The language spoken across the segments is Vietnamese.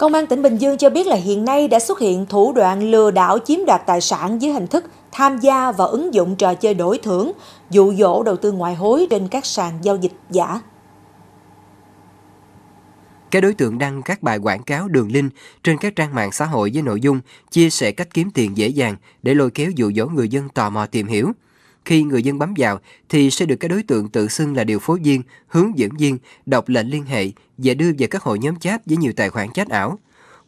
Công an tỉnh Bình Dương cho biết là hiện nay đã xuất hiện thủ đoạn lừa đảo chiếm đoạt tài sản dưới hình thức tham gia vào ứng dụng trò chơi đổi thưởng, dụ dỗ đầu tư ngoại hối trên các sàn giao dịch giả. Các đối tượng đăng các bài quảng cáo đường link trên các trang mạng xã hội với nội dung chia sẻ cách kiếm tiền dễ dàng để lôi kéo dụ dỗ người dân tò mò tìm hiểu – khi người dân bấm vào thì sẽ được các đối tượng tự xưng là điều phối viên, hướng dẫn viên, đọc lệnh liên hệ và đưa vào các hội nhóm chat với nhiều tài khoản chat ảo.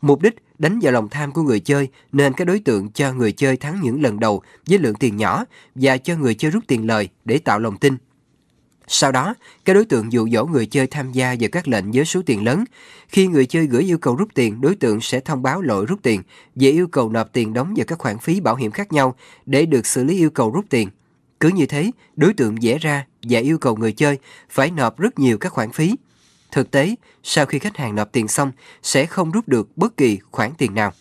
Mục đích đánh vào lòng tham của người chơi nên các đối tượng cho người chơi thắng những lần đầu với lượng tiền nhỏ và cho người chơi rút tiền lời để tạo lòng tin. Sau đó, các đối tượng dụ dỗ người chơi tham gia vào các lệnh với số tiền lớn. Khi người chơi gửi yêu cầu rút tiền, đối tượng sẽ thông báo lỗi rút tiền và yêu cầu nộp tiền đóng vào các khoản phí bảo hiểm khác nhau để được xử lý yêu cầu rút tiền. Cứ như thế, đối tượng dễ ra và yêu cầu người chơi phải nộp rất nhiều các khoản phí. Thực tế, sau khi khách hàng nộp tiền xong, sẽ không rút được bất kỳ khoản tiền nào.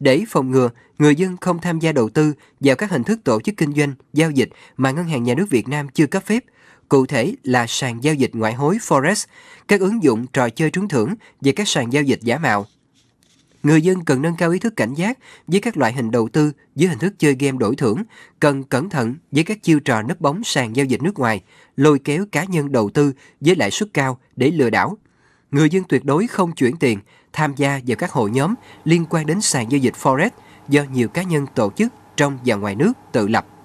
Để phòng ngừa, người dân không tham gia đầu tư vào các hình thức tổ chức kinh doanh, giao dịch mà Ngân hàng Nhà nước Việt Nam chưa cấp phép, cụ thể là sàn giao dịch ngoại hối Forex, các ứng dụng trò chơi trúng thưởng và các sàn giao dịch giả mạo. Người dân cần nâng cao ý thức cảnh giác với các loại hình đầu tư dưới hình thức chơi game đổi thưởng, cần cẩn thận với các chiêu trò nấp bóng sàn giao dịch nước ngoài, lôi kéo cá nhân đầu tư với lãi suất cao để lừa đảo. Người dân tuyệt đối không chuyển tiền, tham gia vào các hội nhóm liên quan đến sàn giao dịch Forex do nhiều cá nhân tổ chức trong và ngoài nước tự lập.